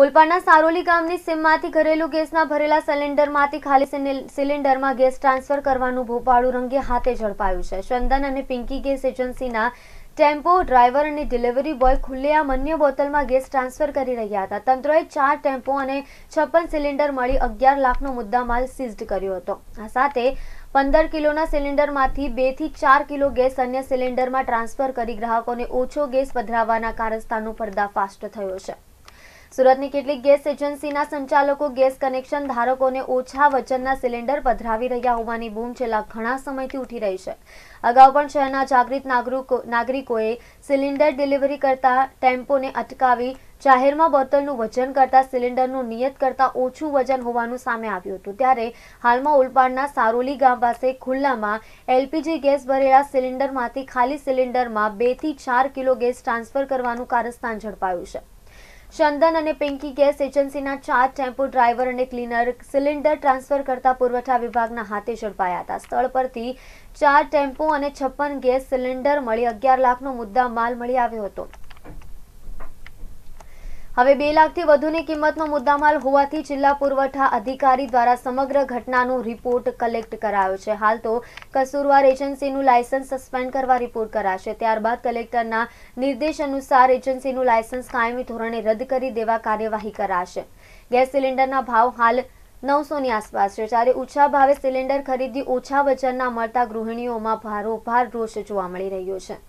ઓલપાડના સારોલી ગામની સીમમાંથી ઘરેલું ગેસના ભરેલા સિલિન્ડરમાંથી ખાલી સિલિન્ડરમાં ગેસ ટ્રાન્સફર કરવાનું ભોપાળું રંગે હાથે ઝડપાયું છે ચંદન અને પિંકી ગેસ એજન્સીના ટેમ્પો ડ્રાઈવર અને ડિલિવરી બોય ખુલ્લેઆમ અન્ય બોટલમાં ગેસ ટ્રાન્સફર કરી રહ્યા હતા તંત્રએ ચાર ટેમ્પો અને છપ્પન સિલિન્ડર મળી અગિયાર લાખનો મુદ્દામાલ સીઝ કર્યો હતો આ સાથે પંદર કિલોના સિલિન્ડરમાંથી બેથી ચાર કિલો ગેસ અન્ય સિલિન્ડરમાં ટ્રાન્સફર કરી ગ્રાહકોને ઓછો ગેસ પધરાવવાના કારસ્તાનો પર્દાફાશ થયો છે સુરતની કેટલીક ગેસ એજન્સીના સંચાલકો ગેસ કનેક્શન ધારકોને ઓછા વજનના સિલિન્ડર પધરાવી રહ્યા હોવાની બૂમ છેલ્લા ઘણા સમયથી ઉઠી રહી છે અગાઉ પણ શહેરના જાગૃત નાગરિકોએ સિલિન્ડર ડિલિવરી કરતા ટેમ્પોને અટકાવી જાહેરમાં બોટલનું વજન કરતાં સિલિન્ડરનું નિયત કરતા ઓછું વજન હોવાનું સામે આવ્યું હતું ત્યારે હાલમાં ઉલપાડના સારોલી ગામ પાસે ખુલ્લામાં એલપીજી ગેસ ભરેલા સિલિન્ડરમાંથી ખાલી સિલિન્ડરમાં બેથી ચાર કિલો ગેસ ટ્રાન્સફર કરવાનું કારસ્તાન ઝડપાયું છે ચંદન અને પિંકી ગેસ એજન્સીના ચાર ટેમ્પો ડ્રાઈવર અને ક્લીનર સિલિન્ડર ટ્રાન્સફર કરતા પુરવઠા વિભાગના હાથે ઝડપાયા હતા સ્થળ પરથી ચાર ટેમ્પો અને છપ્પન ગેસ સિલિન્ડર મળી અગિયાર લાખનો મુદ્દા માલ મળી આવ્યો હતો હવે બે લાખથી વધુની કિંમતનો મુદ્દામાલ હોવાથી જિલ્લા પુરવઠા અધિકારી દ્વારા સમગ્ર ઘટનાનો રિપોર્ટ કલેક્ટ કરાયો છે હાલ તો કસૂરવાર એજન્સીનું લાયસન્સ સસ્પેન્ડ કરવા રિપોર્ટ કરાશે ત્યારબાદ કલેક્ટરના નિર્દેશ અનુસાર એજન્સીનું લાયસન્સ કાયમી ધોરણે રદ કરી દેવા કાર્યવાહી કરાશે ગેસ સિલિન્ડરના ભાવ હાલ નવસોની આસપાસ છે જ્યારે ઓછા ભાવે સિલિન્ડર ખરીદી ઓછા વજનના મળતા ગૃહિણીઓમાં ભારોભાર રોષ જોવા મળી રહ્યો છે